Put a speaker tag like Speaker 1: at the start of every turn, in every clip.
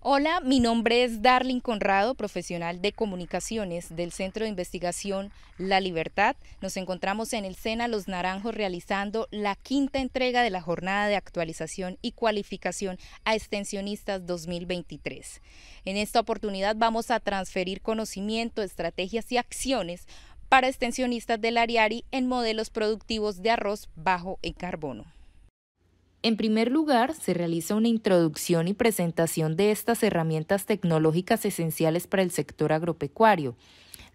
Speaker 1: Hola, mi nombre es Darlin Conrado, profesional de comunicaciones del Centro de Investigación La Libertad. Nos encontramos en el SENA Los Naranjos realizando la quinta entrega de la jornada de actualización y cualificación a extensionistas 2023. En esta oportunidad vamos a transferir conocimiento, estrategias y acciones para extensionistas del Ariari en modelos productivos de arroz bajo en carbono. En primer lugar, se realiza una introducción y presentación de estas herramientas tecnológicas esenciales para el sector agropecuario.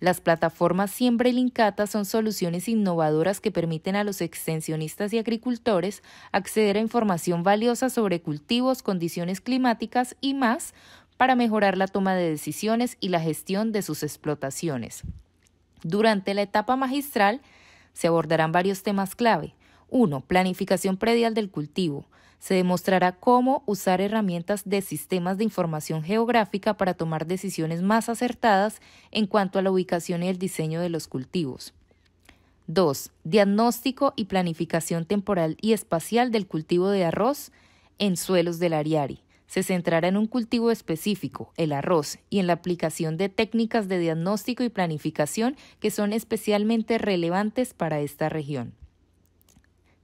Speaker 1: Las plataformas Siembra y Lincata son soluciones innovadoras que permiten a los extensionistas y agricultores acceder a información valiosa sobre cultivos, condiciones climáticas y más para mejorar la toma de decisiones y la gestión de sus explotaciones. Durante la etapa magistral se abordarán varios temas clave 1. Planificación predial del cultivo. Se demostrará cómo usar herramientas de sistemas de información geográfica para tomar decisiones más acertadas en cuanto a la ubicación y el diseño de los cultivos. 2. Diagnóstico y planificación temporal y espacial del cultivo de arroz en suelos del Ariari. Se centrará en un cultivo específico, el arroz, y en la aplicación de técnicas de diagnóstico y planificación que son especialmente relevantes para esta región.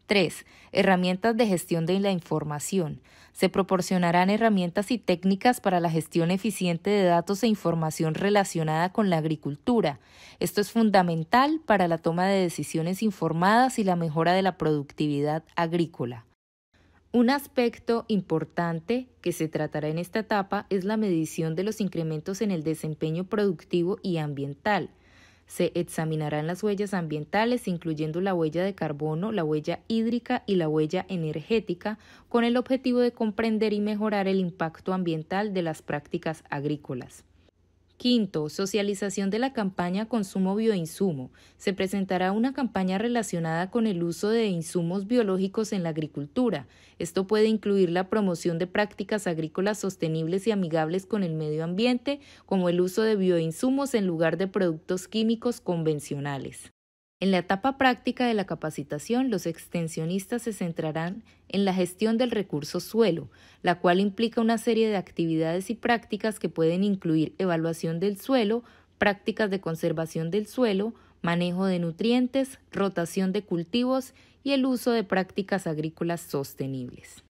Speaker 1: 3. Herramientas de gestión de la información. Se proporcionarán herramientas y técnicas para la gestión eficiente de datos e información relacionada con la agricultura. Esto es fundamental para la toma de decisiones informadas y la mejora de la productividad agrícola. Un aspecto importante que se tratará en esta etapa es la medición de los incrementos en el desempeño productivo y ambiental. Se examinarán las huellas ambientales, incluyendo la huella de carbono, la huella hídrica y la huella energética, con el objetivo de comprender y mejorar el impacto ambiental de las prácticas agrícolas. Quinto, socialización de la campaña Consumo Bioinsumo. Se presentará una campaña relacionada con el uso de insumos biológicos en la agricultura. Esto puede incluir la promoción de prácticas agrícolas sostenibles y amigables con el medio ambiente, como el uso de bioinsumos en lugar de productos químicos convencionales. En la etapa práctica de la capacitación, los extensionistas se centrarán en la gestión del recurso suelo, la cual implica una serie de actividades y prácticas que pueden incluir evaluación del suelo, prácticas de conservación del suelo, manejo de nutrientes, rotación de cultivos y el uso de prácticas agrícolas sostenibles.